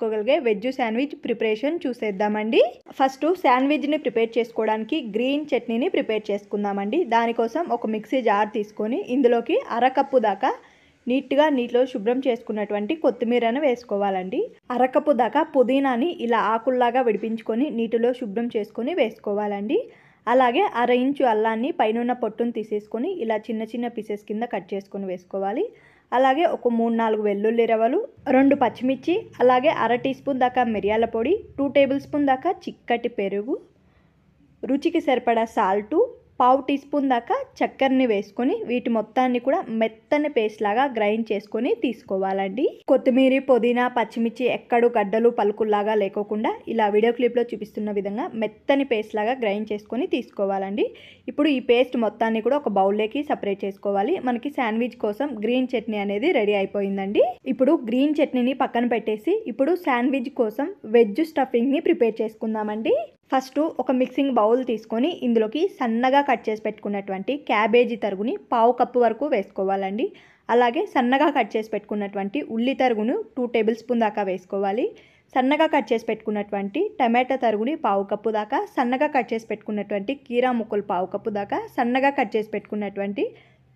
చేసుకోగలిగే veg sandwich preparation చూసేద్దామండి first శాండ్విచ్ని ప్రిపేర్ చేసుకోవడానికి గ్రీన్ చట్నీని ప్రిపేర్ చేసుకుందామండి దానికోసం ఒక మిక్సీ జార్ తీసుకొని ఇందులోకి అరకప్పు దాకా నీట్గా నీటిలో శుభ్రం చేసుకున్నటువంటి కొత్తిమీరను వేసుకోవాలండి అరకప్పు దాకా పుదీనాని ఇలా ఆకుల్లాగా విడిపించుకొని నీటిలో శుభ్రం చేసుకొని వేసుకోవాలండి అలాగే అర ఇంచు అల్లాన్ని పైన పొట్టును తీసేసుకొని ఇలా చిన్న చిన్న పీసెస్ కింద కట్ చేసుకొని వేసుకోవాలి అలాగే ఒక మూడు నాలుగు వెల్లుల్లి రవ్వలు రెండు పచ్చిమిర్చి అలాగే అర టీ స్పూన్ దాకా మిరియాల పొడి టూ టేబుల్ స్పూన్ దాకా చిక్కటి పెరుగు రుచికి సరిపడా సాల్టు పావు టీ స్పూన్ దాకా చక్కెరని వేసుకొని వీటి మొత్తాన్ని కూడా మెత్తని పేస్ట్ లాగా గ్రైండ్ చేసుకొని తీసుకోవాలండి కొత్తిమీర పుదీనా పచ్చిమిర్చి ఎక్కడు గడ్డలు పలుకుల్లాగా లేకోకుండా ఇలా వీడియో క్లిప్లో చూపిస్తున్న విధంగా మెత్తని పేస్ట్ లాగా గ్రైండ్ చేసుకొని తీసుకోవాలండి ఇప్పుడు ఈ పేస్ట్ మొత్తాన్ని కూడా ఒక బౌల్లోకి సపరేట్ చేసుకోవాలి మనకి శాండ్విచ్ కోసం గ్రీన్ చట్నీ అనేది రెడీ అయిపోయిందండి ఇప్పుడు గ్రీన్ చట్నీని పక్కన పెట్టేసి ఇప్పుడు శాండ్విచ్ కోసం వెజ్ స్టఫింగ్ని ప్రిపేర్ చేసుకుందామండి ఫస్ట్ ఒక మిక్సింగ్ బౌల్ తీసుకొని ఇందులోకి సన్నగా కట్ చేసి పెట్టుకున్నటువంటి క్యాబేజీ తరుగుని పావు కప్పు వరకు వేసుకోవాలండి అలాగే సన్నగా కట్ చేసి పెట్టుకున్నటువంటి ఉల్లి తరుగును టూ టేబుల్ స్పూన్ దాకా వేసుకోవాలి సన్నగా కట్ చేసి పెట్టుకున్నటువంటి టమాటా తరుగుని పావు కప్పు దాకా సన్నగా కట్ చేసి పెట్టుకున్నటువంటి కీరా ముక్కలు పావు కప్పు దాకా సన్నగా కట్ చేసి పెట్టుకున్నటువంటి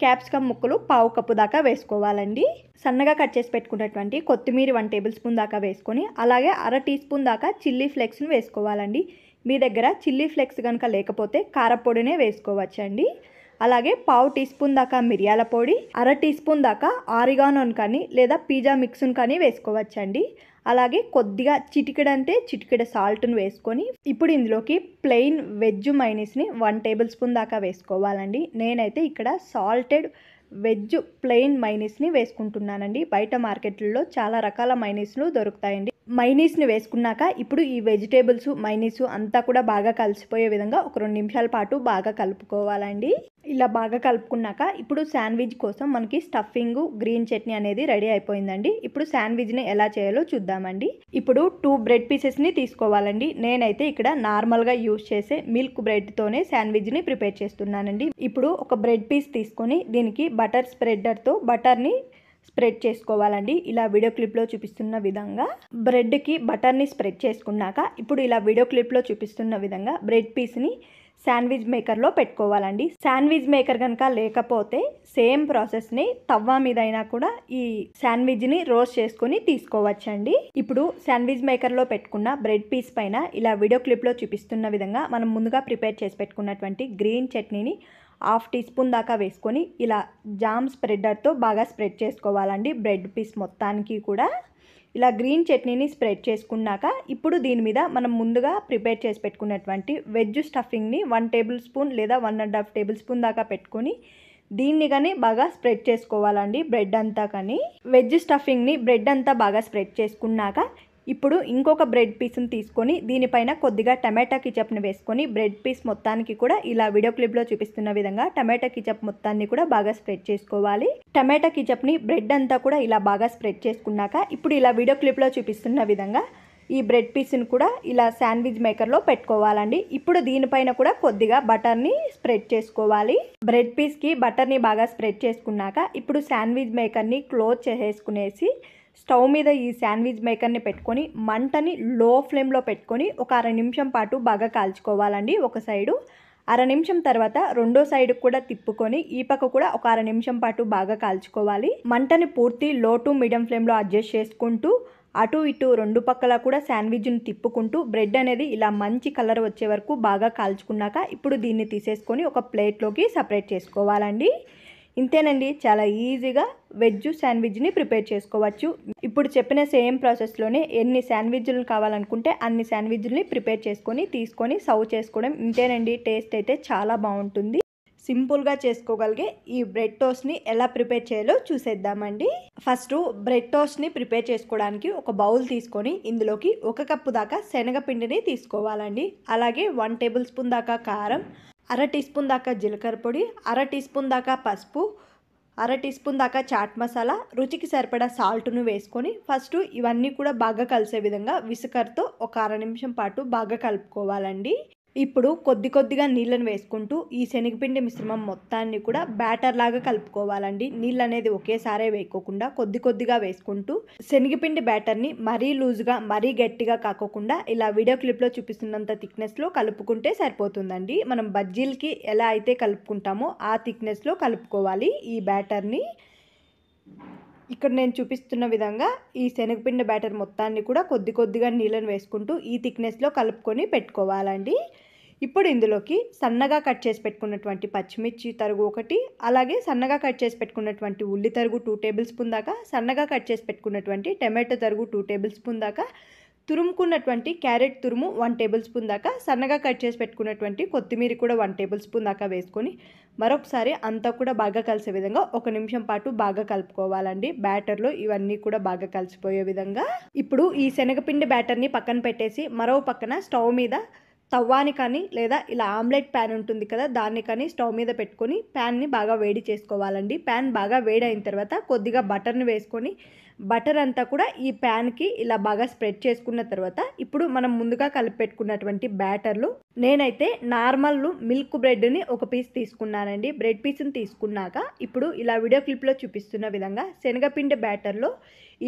క్యాప్సికమ్ ముక్కలు పావు కప్పు దాకా వేసుకోవాలండి సన్నగా కట్ చేసి పెట్టుకున్నటువంటి కొత్తిమీర వన్ టేబుల్ స్పూన్ దాకా వేసుకొని అలాగే అర టీ స్పూన్ దాకా చిల్లీ ఫ్లేక్స్ను వేసుకోవాలండి మీ దగ్గర చిల్లీ ఫ్లెక్స్ కనుక లేకపోతే కారపొడినే వేసుకోవచ్చండి అలాగే పావు టీ స్పూన్ దాకా మిరియాల పొడి అర టీ స్పూన్ దాకా ఆరిగానోన్ కానీ లేదా పిజ్జా మిక్స్ను కానీ వేసుకోవచ్చండి అలాగే కొద్దిగా చిటికెడంటే చిటికిడ సాల్ట్ను వేసుకొని ఇప్పుడు ఇందులోకి ప్లెయిన్ వెజ్ మైనీస్ని వన్ టేబుల్ స్పూన్ దాకా వేసుకోవాలండి నేనైతే ఇక్కడ సాల్టెడ్ వెజ్ ప్లెయిన్ మైనీస్ని వేసుకుంటున్నానండి బయట మార్కెట్లలో చాలా రకాల మైనీస్లు దొరుకుతాయండి మైనీస్ని వేసుకున్నాక ఇప్పుడు ఈ వెజిటేబుల్స్ మైనీస్ అంతా కూడా బాగా కలిసిపోయే విధంగా ఒక రెండు నిమిషాల పాటు బాగా కలుపుకోవాలండి ఇలా బాగా కలుపుకున్నాక ఇప్పుడు శాండ్విచ్ కోసం మనకి స్టఫింగ్ గ్రీన్ చట్నీ అనేది రెడీ అయిపోయిందండి ఇప్పుడు శాండ్విచ్ని ఎలా చేయాలో చూద్దామండి ఇప్పుడు టూ బ్రెడ్ పీసెస్ని తీసుకోవాలండి నేనైతే ఇక్కడ నార్మల్గా యూజ్ చేసే మిల్క్ బ్రెడ్తోనే శాండ్విచ్ని ప్రిపేర్ చేస్తున్నానండి ఇప్పుడు ఒక బ్రెడ్ పీస్ తీసుకొని దీనికి బటర్ స్ప్రెడర్తో బటర్ని స్ప్రెడ్ చేసుకోవాలండి ఇలా వీడియో క్లిప్లో చూపిస్తున్న విధంగా బ్రెడ్కి బటర్ని స్ప్రెడ్ చేసుకున్నాక ఇప్పుడు ఇలా వీడియో క్లిప్లో చూపిస్తున్న విధంగా బ్రెడ్ పీస్ని శాండ్విచ్ మేకర్లో పెట్టుకోవాలండి శాండ్విచ్ మేకర్ కనుక లేకపోతే సేమ్ ప్రాసెస్ని తవ్వ మీద అయినా కూడా ఈ శాండ్విచ్ని రోస్ట్ చేసుకొని తీసుకోవచ్చండి ఇప్పుడు శాండ్విచ్ మేకర్లో పెట్టుకున్న బ్రెడ్ పీస్ పైన ఇలా వీడియో క్లిప్లో చూపిస్తున్న విధంగా మనం ముందుగా ప్రిపేర్ చేసి పెట్టుకున్నటువంటి గ్రీన్ చట్నీని హాఫ్ టీ స్పూన్ దాకా వేసుకొని ఇలా జామ్ స్ప్రెడర్తో బాగా స్ప్రెడ్ చేసుకోవాలండి బ్రెడ్ పీస్ మొత్తానికి కూడా ఇలా గ్రీన్ చట్నీని స్ప్రెడ్ చేసుకున్నాక ఇప్పుడు దీని మీద మనం ముందుగా ప్రిపేర్ చేసి పెట్టుకున్నటువంటి వెజ్ స్టఫింగ్ని వన్ టేబుల్ స్పూన్ లేదా one and half tablespoon దాకా పెట్టుకొని దీన్ని కానీ బాగా స్ప్రెడ్ చేసుకోవాలండి బ్రెడ్ అంతా కానీ వెజ్ స్టఫింగ్ని బ్రెడ్ అంతా బాగా స్ప్రెడ్ చేసుకున్నాక ఇప్పుడు ఇంకొక బ్రెడ్ పీస్ని తీసుకొని దీనిపైన కొద్దిగా టమాటా కిచప్ని వేసుకొని బ్రెడ్ పీస్ మొత్తానికి కూడా ఇలా వీడియో క్లిప్లో చూపిస్తున్న విధంగా టమాటా కిచప్ మొత్తాన్ని కూడా బాగా స్ప్రెడ్ చేసుకోవాలి టమాటా కిచప్ని బ్రెడ్ అంతా కూడా ఇలా బాగా స్ప్రెడ్ చేసుకున్నాక ఇప్పుడు ఇలా వీడియో క్లిప్లో చూపిస్తున్న విధంగా ఈ బ్రెడ్ పీస్ని కూడా ఇలా శాండ్విచ్ మేకర్లో పెట్టుకోవాలండి ఇప్పుడు దీనిపైన కూడా కొద్దిగా బటర్ని స్ప్రెడ్ చేసుకోవాలి బ్రెడ్ పీస్కి బటర్ని బాగా స్ప్రెడ్ చేసుకున్నాక ఇప్పుడు శాండ్విచ్ మేకర్ని క్లోజ్ చేసేసుకునేసి స్టవ్ మీద ఈ శాండ్విచ్ మేకర్ని పెట్టుకొని మంటని లో ఫ్లేమ్లో పెట్టుకొని ఒక అర నిమిషం పాటు బాగా కాల్చుకోవాలండి ఒక సైడు అర నిమిషం తర్వాత రెండో సైడ్కి కూడా తిప్పుకొని ఈ పక్క కూడా ఒక అర నిమిషం పాటు బాగా కాల్చుకోవాలి మంటని పూర్తి లో టు మీడియం ఫ్లేమ్లో అడ్జస్ట్ చేసుకుంటూ అటు ఇటు రెండు పక్కల కూడా శాండ్విచ్ను తిప్పుకుంటూ బ్రెడ్ అనేది ఇలా మంచి కలర్ వచ్చే వరకు బాగా కాల్చుకున్నాక ఇప్పుడు దీన్ని తీసేసుకొని ఒక ప్లేట్లోకి సపరేట్ చేసుకోవాలండి ఇంతేనండి చాలా ఈజీగా వెజ్ శాండ్విచ్ని ప్రిపేర్ చేసుకోవచ్చు ఇప్పుడు చెప్పిన సేమ్ ప్రాసెస్లోనే ఎన్ని శాండ్విచ్లు కావాలనుకుంటే అన్ని శాండ్విచ్ని ప్రిపేర్ చేసుకొని తీసుకొని సర్వ్ చేసుకోవడం ఇంతేనండి టేస్ట్ అయితే చాలా బాగుంటుంది సింపుల్గా చేసుకోగలిగే ఈ బ్రెడ్ టోస్ట్ని ఎలా ప్రిపేర్ చేయాలో చూసేద్దామండి ఫస్ట్ బ్రెడ్ టోస్ట్ని ప్రిపేర్ చేసుకోవడానికి ఒక బౌల్ తీసుకొని ఇందులోకి ఒక కప్పు దాకా శనగపిండిని తీసుకోవాలండి అలాగే వన్ టేబుల్ స్పూన్ దాకా కారం అర టీ స్పూన్ దాకా జీలకర్ర పొడి అర టీ స్పూన్ దాకా పసుపు అర టీ స్పూన్ దాకా చాట్ మసాలా రుచికి సరిపడా సాల్ట్ను వేసుకొని ఫస్ట్ ఇవన్నీ కూడా బాగా కలిసే విధంగా విసుకర్తో ఒక అర నిమిషం పాటు బాగా కలుపుకోవాలండి ఇప్పుడు కొద్ది కొద్దిగా నీళ్ళను వేసుకుంటూ ఈ శనగపిండి మిశ్రమం మొత్తాన్ని కూడా బ్యాటర్ లాగా కలుపుకోవాలండి నీళ్ళు అనేది ఒకేసారే వేయకోకుండా కొద్ది కొద్దిగా వేసుకుంటూ శనగపిండి బ్యాటర్ని మరీ లూజ్గా మరీ గట్టిగా కాకోకుండా ఇలా వీడియో క్లిప్లో చూపిస్తున్నంత థిక్నెస్లో కలుపుకుంటే సరిపోతుందండి మనం బజ్జీలకి ఎలా అయితే కలుపుకుంటామో ఆ థిక్నెస్లో కలుపుకోవాలి ఈ బ్యాటర్ని ఇక్కడ నేను చూపిస్తున్న విధంగా ఈ శనగపిండి బ్యాటర్ మొత్తాన్ని కూడా కొద్ది కొద్దిగా నీళ్ళను వేసుకుంటూ ఈ థిక్నెస్లో కలుపుకొని పెట్టుకోవాలండి ఇప్పుడు ఇందులోకి సన్నగా కట్ చేసి పెట్టుకున్నటువంటి పచ్చిమిర్చి తరుగు ఒకటి అలాగే సన్నగా కట్ చేసి పెట్టుకున్నటువంటి ఉల్లి తరుగు టూ టేబుల్ స్పూన్ దాకా సన్నగా కట్ చేసి పెట్టుకున్నటువంటి టమాటో తరుగు టూ టేబుల్ స్పూన్ దాకా తురుముకున్నటువంటి క్యారెట్ తురుము వన్ టేబుల్ స్పూన్ దాకా సన్నగా కట్ చేసి పెట్టుకున్నటువంటి కొత్తిమీర కూడా వన్ టేబుల్ స్పూన్ దాకా వేసుకొని మరొకసారి అంతా కూడా బాగా కలిసే విధంగా ఒక నిమిషం పాటు బాగా కలుపుకోవాలండి బ్యాటర్లో ఇవన్నీ కూడా బాగా కలిసిపోయే విధంగా ఇప్పుడు ఈ శనగపిండి బ్యాటర్ని పక్కన పెట్టేసి మరో పక్కన స్టవ్ మీద తవ్వాని కానీ లేదా ఇలా ఆమ్లెట్ ప్యాన్ ఉంటుంది కదా దాన్ని కానీ స్టవ్ మీద పెట్టుకొని ప్యాన్ని బాగా వేడి చేసుకోవాలండి ప్యాన్ బాగా వేడి అయిన తర్వాత కొద్దిగా బటర్ని వేసుకొని బటర్ అంతా కూడా ఈ ప్యాన్కి ఇలా బాగా స్ప్రెడ్ చేసుకున్న తర్వాత ఇప్పుడు మనం ముందుగా కలిపి పెట్టుకున్నటువంటి బ్యాటర్లు నేనైతే నార్మల్ మిల్క్ బ్రెడ్ని ఒక పీస్ తీసుకున్నానండి బ్రెడ్ పీస్ని తీసుకున్నాక ఇప్పుడు ఇలా వీడియో క్లిప్లో చూపిస్తున్న విధంగా శనగపిండి బ్యాటర్లో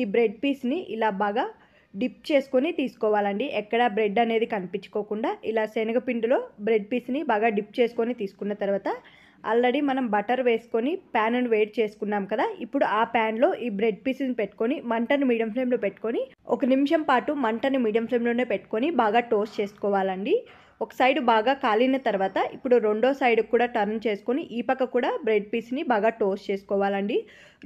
ఈ బ్రెడ్ పీస్ని ఇలా బాగా డిప్ చేసుకొని తీసుకోవాలండి ఎక్కడ బ్రెడ్ అనేది కనిపించుకోకుండా ఇలా శనగపిండిలో బ్రెడ్ పీస్ని బాగా డిప్ చేసుకొని తీసుకున్న తర్వాత ఆల్రెడీ మనం బటర్ వేసుకొని ప్యాన్ను వేడి చేసుకున్నాం కదా ఇప్పుడు ఆ ప్యాన్లో ఈ బ్రెడ్ పీసెస్ని పెట్టుకొని మంటను మీడియం ఫ్లేమ్లో పెట్టుకొని ఒక నిమిషం పాటు మంటను మీడియం ఫ్లేమ్లోనే పెట్టుకొని బాగా టోస్ట్ చేసుకోవాలండి ఒక సైడ్ బాగా కాలిన తర్వాత ఇప్పుడు రెండో సైడ్ కూడా టర్న్ చేసుకొని ఈ పక్క కూడా బ్రెడ్ పీస్ని బాగా టోస్ట్ చేసుకోవాలండి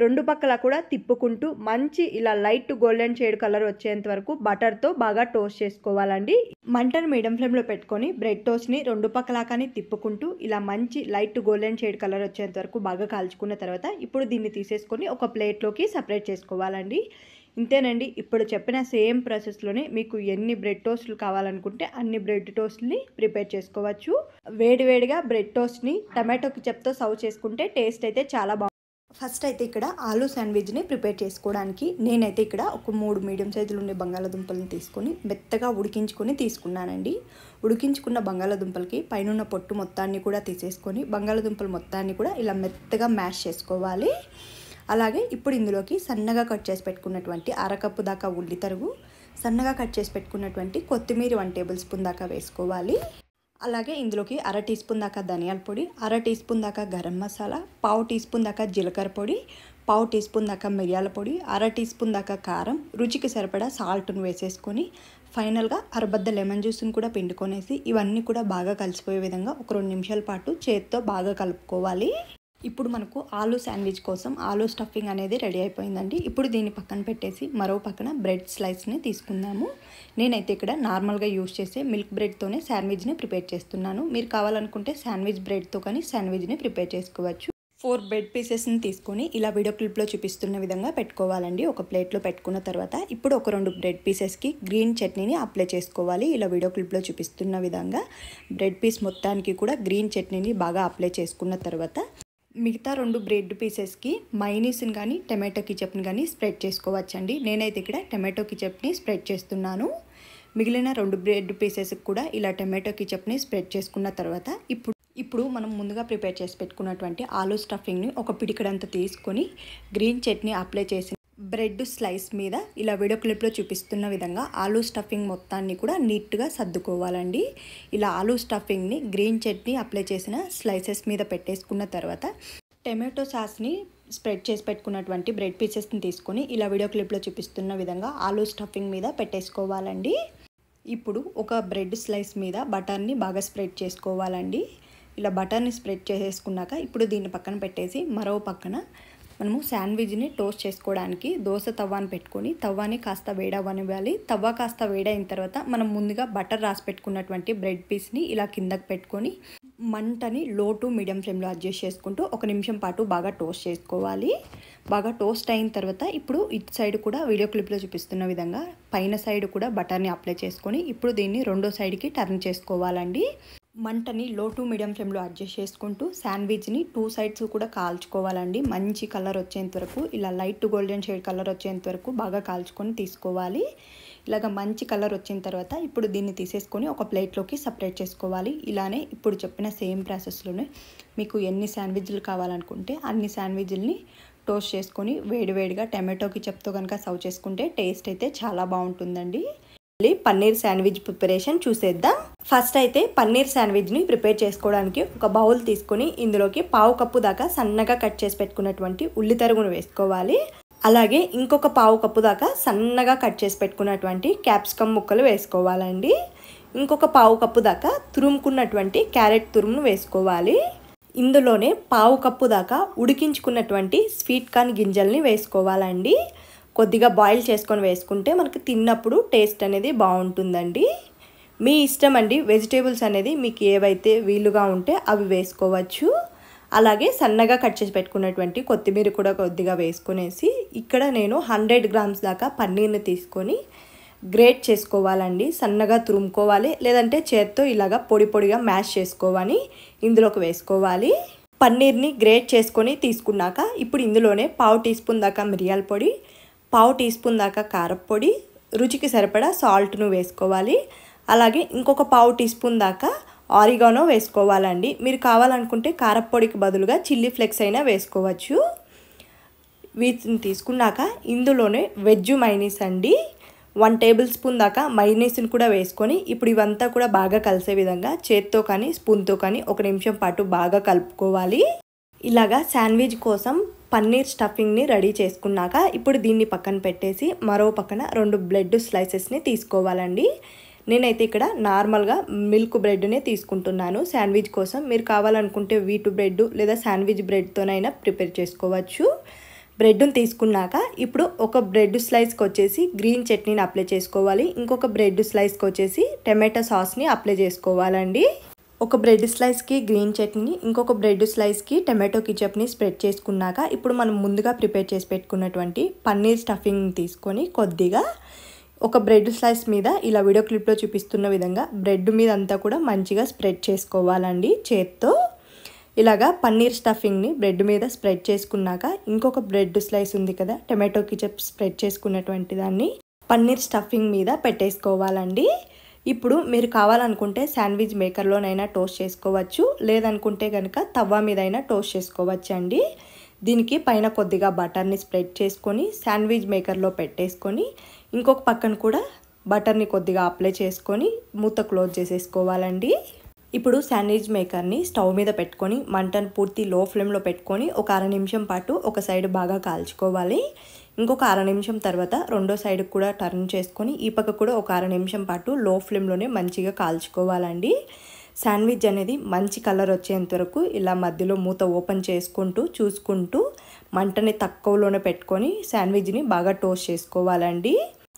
రెండు పక్కల కూడా తిప్పుకుంటూ మంచి ఇలా లైట్ గోల్డెన్ షేడ్ కలర్ వచ్చేంత వరకు బటర్తో బాగా టోస్ట్ చేసుకోవాలండి మంటను మీడియం ఫ్లేమ్లో పెట్టుకొని బ్రెడ్ టోస్ట్ని రెండు పక్కల కానీ తిప్పుకుంటూ ఇలా మంచి లైట్ గోల్డెన్ షేడ్ కలర్ వచ్చేంత వరకు బాగా కాల్చుకున్న తర్వాత ఇప్పుడు దీన్ని తీసేసుకొని ఒక ప్లేట్లోకి సపరేట్ చేసుకోవాలండి ఇంతేనండి ఇప్పుడు చెప్పిన సేమ్ ప్రాసెస్లోనే మీకు ఎన్ని బ్రెడ్ టోస్ట్లు కావాలనుకుంటే అన్ని బ్రెడ్ టోస్ట్ని ప్రిపేర్ చేసుకోవచ్చు వేడివేడిగా బ్రెడ్ టోస్ట్ని టమాటో కిచప్తో సర్వ్ చేసుకుంటే టేస్ట్ అయితే చాలా బాగుంది ఫస్ట్ అయితే ఇక్కడ ఆలూ శాండ్విచ్ని ప్రిపేర్ చేసుకోవడానికి నేనైతే ఇక్కడ ఒక మూడు మీడియం సైజులు ఉండే బంగాళాదుంపలను తీసుకొని మెత్తగా ఉడికించుకొని తీసుకున్నానండి ఉడికించుకున్న బంగాళాదుంపలకి పైన పొట్టు మొత్తాన్ని కూడా తీసేసుకొని బంగాళాదుంపలు మొత్తాన్ని కూడా ఇలా మెత్తగా మ్యాష్ చేసుకోవాలి అలాగే ఇప్పుడు ఇందులోకి సన్నగా కట్ చేసి పెట్టుకున్నటువంటి అరకప్పు దాకా ఉల్లి తరుగు సన్నగా కట్ చేసి పెట్టుకున్నటువంటి కొత్తిమీర వన్ టేబుల్ స్పూన్ దాకా వేసుకోవాలి అలాగే ఇందులోకి అర టీ స్పూన్ దాకా ధనియాల పొడి అర టీ స్పూన్ దాకా గరం మసాలా పావు టీ స్పూన్ దాకా జీలకర్ర పొడి పావు టీ స్పూన్ దాకా మిరియాల పొడి అర టీ స్పూన్ దాకా కారం రుచికి సరిపడా సాల్ట్ను వేసేసుకొని ఫైనల్గా అరబద్ద లెమన్ జ్యూస్ని కూడా పిండుకొనేసి ఇవన్నీ కూడా బాగా కలిసిపోయే విధంగా ఒక రెండు నిమిషాల పాటు చేతితో బాగా కలుపుకోవాలి ఇప్పుడు మనకు ఆలు శాండ్విచ్ కోసం ఆలు స్టఫింగ్ అనేది రెడీ అయిపోయిందండి ఇప్పుడు దీన్ని పక్కన పెట్టేసి మరో పక్కన బ్రెడ్ స్లైస్ని తీసుకుందాము నేనైతే ఇక్కడ నార్మల్గా యూజ్ చేసే మిల్క్ బ్రెడ్తోనే శాండ్విచ్ని ప్రిపేర్ చేస్తున్నాను మీరు కావాలనుకుంటే శాండ్విచ్ బ్రెడ్తో కానీ శాండ్విచ్ని ప్రిపేర్ చేసుకోవచ్చు ఫోర్ బ్రెడ్ పీసెస్ని తీసుకొని ఇలా వీడియో క్లిప్లో చూపిస్తున్న విధంగా పెట్టుకోవాలండి ఒక ప్లేట్లో పెట్టుకున్న తర్వాత ఇప్పుడు ఒక రెండు బ్రెడ్ పీసెస్కి గ్రీన్ చట్నీని అప్లై చేసుకోవాలి ఇలా వీడియో క్లిప్లో చూపిస్తున్న విధంగా బ్రెడ్ పీస్ మొత్తానికి కూడా గ్రీన్ చట్నీని బాగా అప్లై చేసుకున్న తర్వాత మిగతా రెండు బ్రెడ్ పీసెస్కి మైనీస్ని కానీ టమాటో కిచప్ని కానీ స్ప్రెడ్ చేసుకోవచ్చండి నేనైతే ఇక్కడ టమాటో కిచప్ని స్ప్రెడ్ చేస్తున్నాను మిగిలిన రెండు బ్రెడ్ పీసెస్కి కూడా ఇలా టమాటో కిచప్ని స్ప్రెడ్ చేసుకున్న తర్వాత ఇప్పుడు ఇప్పుడు మనం ముందుగా ప్రిపేర్ చేసి పెట్టుకున్నటువంటి ఆలూ స్టఫింగ్ని ఒక పిడికడంతా తీసుకొని గ్రీన్ చట్నీ అప్లై చేసి బ్రెడ్ స్లైస్ మీద ఇలా వీడియో క్లిప్లో చూపిస్తున్న విధంగా ఆలూ స్టఫింగ్ మొత్తాన్ని కూడా నీట్గా సర్దుకోవాలండి ఇలా ఆలూ స్టఫింగ్ని గ్రీన్ చట్నీ అప్లై చేసిన స్లైసెస్ మీద పెట్టేసుకున్న తర్వాత టమాటో సాస్ని స్ప్రెడ్ చేసి పెట్టుకున్నటువంటి బ్రెడ్ పీసెస్ని తీసుకొని ఇలా వీడియో క్లిప్లో చూపిస్తున్న విధంగా ఆలూ స్టఫింగ్ మీద పెట్టేసుకోవాలండి ఇప్పుడు ఒక బ్రెడ్ స్లైస్ మీద బటర్ని బాగా స్ప్రెడ్ చేసుకోవాలండి ఇలా బటర్ని స్ప్రెడ్ చేసేసుకున్నాక ఇప్పుడు దీన్ని పక్కన పెట్టేసి మరో పక్కన మనము శాండ్విచ్ని టోస్ట్ చేసుకోవడానికి దోశ తవ్వాని పెట్టుకొని తవ్వాని కాస్త వేడవనివ్వాలి తవ్వ కాస్త వేడైన తర్వాత మనం ముందుగా బటర్ రాసి పెట్టుకున్నటువంటి బ్రెడ్ పీస్ని ఇలా కిందకు పెట్టుకొని మంటని లో టు మీడియం ఫ్లేమ్లో అడ్జస్ట్ చేసుకుంటూ ఒక నిమిషం పాటు బాగా టోస్ట్ చేసుకోవాలి బాగా టోస్ట్ అయిన తర్వాత ఇప్పుడు ఇట్ సైడ్ కూడా వీడియో క్లిప్లో చూపిస్తున్న విధంగా పైన సైడ్ కూడా బటర్ని అప్లై చేసుకొని ఇప్పుడు దీన్ని రెండో సైడ్కి టర్న్ చేసుకోవాలండి మంటని లో టు మీడియం ఫ్లేమ్లో అడ్జస్ట్ చేసుకుంటూ శాండ్విచ్ని టూ సైడ్స్ కూడా కాల్చుకోవాలండి మంచి కలర్ వచ్చేంత వరకు ఇలా లైట్ గోల్డెన్ షేడ్ కలర్ వచ్చేంత వరకు బాగా కాల్చుకొని తీసుకోవాలి ఇలాగ మంచి కలర్ వచ్చిన తర్వాత ఇప్పుడు దీన్ని తీసేసుకొని ఒక ప్లేట్లోకి సపరేట్ చేసుకోవాలి ఇలానే ఇప్పుడు చెప్పిన సేమ్ ప్రాసెస్లోనే మీకు ఎన్ని శాండ్విచ్లు కావాలనుకుంటే అన్ని శాండ్విచ్ల్ని టోస్ట్ చేసుకొని వేడివేడిగా టమాటోకి చెప్తూ కనుక సర్వ్ చేసుకుంటే టేస్ట్ అయితే చాలా బాగుంటుందండి మళ్ళీ పన్నీర్ శాండ్విచ్ ప్రిపరేషన్ చూసేద్దాం ఫస్ట్ అయితే పన్నీర్ శాండ్విచ్ని ప్రిపేర్ చేసుకోవడానికి ఒక బౌల్ తీసుకొని ఇందులోకి పావు కప్పు దాకా సన్నగా కట్ చేసి పెట్టుకున్నటువంటి ఉల్లి తరుగును వేసుకోవాలి అలాగే ఇంకొక పావు కప్పు దాకా సన్నగా కట్ చేసి పెట్టుకున్నటువంటి క్యాప్సికమ్ ముక్కలు వేసుకోవాలండి ఇంకొక పావు కప్పు దాకా తురుముకున్నటువంటి క్యారెట్ తురుమును వేసుకోవాలి ఇందులోనే పావు కప్పు దాకా ఉడికించుకున్నటువంటి స్వీట్ కార్న్ గింజల్ని వేసుకోవాలండి కొద్దిగా బాయిల్ చేసుకొని వేసుకుంటే మనకు తిన్నప్పుడు టేస్ట్ అనేది బాగుంటుందండి మీ ఇష్టం అండి వెజిటేబుల్స్ అనేది మీకు ఏవైతే వీలుగా ఉంటే అవి వేసుకోవచ్చు అలాగే సన్నగా కట్ చేసి పెట్టుకున్నటువంటి కొత్తిమీర కూడా కొద్దిగా వేసుకునేసి ఇక్కడ నేను హండ్రెడ్ గ్రామ్స్ దాకా పన్నీర్ని తీసుకొని గ్రేట్ చేసుకోవాలండి సన్నగా తురుముకోవాలి లేదంటే చేత్తో ఇలాగా పొడి పొడిగా మ్యాష్ చేసుకోవాలి ఇందులోకి వేసుకోవాలి పన్నీర్ని గ్రేట్ చేసుకొని తీసుకున్నాక ఇప్పుడు ఇందులోనే పావు టీ స్పూన్ దాకా మిరియాల పొడి పావు టీ స్పూన్ దాకా కారపొడి రుచికి సరిపడా సాల్ట్ను వేసుకోవాలి అలాగే ఇంకొక పావు టీ స్పూన్ దాకా ఆరిగానో వేసుకోవాలండి మీరు కావాలనుకుంటే కారపొడికి బదులుగా చిల్లీ ఫ్లెక్స్ అయినా వేసుకోవచ్చు వీటిని తీసుకున్నాక ఇందులోనే వెజ్ మైనీస్ అండి వన్ టేబుల్ స్పూన్ దాకా మైనీస్ని కూడా వేసుకొని ఇప్పుడు ఇవంతా కూడా బాగా కలిసే విధంగా చేత్తో కానీ స్పూన్తో కానీ ఒక నిమిషం పాటు బాగా కలుపుకోవాలి ఇలాగా శాండ్విచ్ కోసం పన్నీర్ స్టఫింగ్ని రెడీ చేసుకున్నాక ఇప్పుడు దీన్ని పక్కన పెట్టేసి మరో పక్కన రెండు బ్లెడ్ స్లైసెస్ని తీసుకోవాలండి నేనైతే ఇక్కడ నార్మల్గా మిల్క్ బ్రెడ్నే తీసుకుంటున్నాను శాండ్విచ్ కోసం మీరు కావాలనుకుంటే వీటు బ్రెడ్ లేదా శాండ్విచ్ బ్రెడ్తోనైనా ప్రిపేర్ చేసుకోవచ్చు బ్రెడ్ను తీసుకున్నాక ఇప్పుడు ఒక బ్రెడ్ స్లైస్కి వచ్చేసి గ్రీన్ చట్నీని అప్లై చేసుకోవాలి ఇంకొక బ్రెడ్ స్లైస్కి వచ్చేసి టమాటా సాస్ని అప్లై చేసుకోవాలండి ఒక బ్రెడ్ స్లైస్కి గ్రీన్ చట్నీ ఇంకొక బ్రెడ్ స్లైస్కి టమాటో కిచప్ని స్ప్రెడ్ చేసుకున్నాక ఇప్పుడు మనం ముందుగా ప్రిపేర్ చేసి పెట్టుకున్నటువంటి పన్నీర్ స్టఫింగ్ తీసుకొని కొద్దిగా ఒక బ్రెడ్ స్లైస్ మీద ఇలా వీడియో క్లిప్లో చూపిస్తున్న విధంగా బ్రెడ్ మీద అంతా కూడా మంచిగా స్ప్రెడ్ చేసుకోవాలండి చేత్తో ఇలాగా పన్నీర్ స్టఫింగ్ని బ్రెడ్ మీద స్ప్రెడ్ చేసుకున్నాక ఇంకొక బ్రెడ్ స్లైస్ ఉంది కదా టమాటో కిచప్ స్ప్రెడ్ చేసుకున్నటువంటి దాన్ని పన్నీర్ స్టఫింగ్ మీద పెట్టేసుకోవాలండి ఇప్పుడు మీరు కావాలనుకుంటే శాండ్విచ్ మేకర్లోనైనా టోస్ట్ చేసుకోవచ్చు లేదనుకుంటే కనుక తవ్వ మీదైనా టోస్ట్ చేసుకోవచ్చు అండి దీనికి పైన కొద్దిగా బటర్ని స్ప్రెడ్ చేసుకొని శాండ్విచ్ మేకర్లో పెట్టేసుకొని ఇంకొక పక్కన కూడా బటర్ని కొద్దిగా అప్లై చేసుకొని మూత క్లోజ్ చేసేసుకోవాలండి ఇప్పుడు శాండ్విచ్ మేకర్ని స్టవ్ మీద పెట్టుకొని మంటను పూర్తి లో ఫ్లేమ్లో పెట్టుకొని ఒక అర నిమిషం పాటు ఒక సైడ్ బాగా కాల్చుకోవాలి ఇంకొక అర నిమిషం తర్వాత రెండో సైడ్ కూడా టర్న్ చేసుకొని ఈ పక్క కూడా ఒక అర నిమిషం పాటు లో ఫ్లేమ్లోనే మంచిగా కాల్చుకోవాలండి శాండ్విచ్ అనేది మంచి కలర్ వచ్చేంత వరకు ఇలా మధ్యలో మూత ఓపెన్ చేసుకుంటూ చూసుకుంటూ మంటని తక్కువలోనే పెట్టుకొని శాండ్విచ్ని బాగా టోస్ట్ చేసుకోవాలండి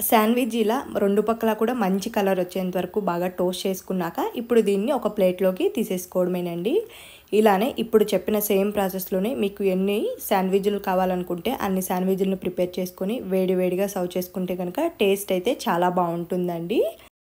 శాండ్విచ్ ఇలా రెండు పక్కల కూడా మంచి కలర్ వచ్చేంత వరకు బాగా టోస్ట్ చేసుకున్నాక ఇప్పుడు దీన్ని ఒక ప్లేట్లోకి తీసేసుకోవడమేనండి ఇలానే ఇప్పుడు చెప్పిన సేమ్ ప్రాసెస్లోనే మీకు ఎన్ని శాండ్విచ్లు కావాలనుకుంటే అన్ని శాండ్విచ్లను ప్రిపేర్ చేసుకొని వేడివేడిగా సర్వ్ చేసుకుంటే కనుక టేస్ట్ అయితే చాలా బాగుంటుందండి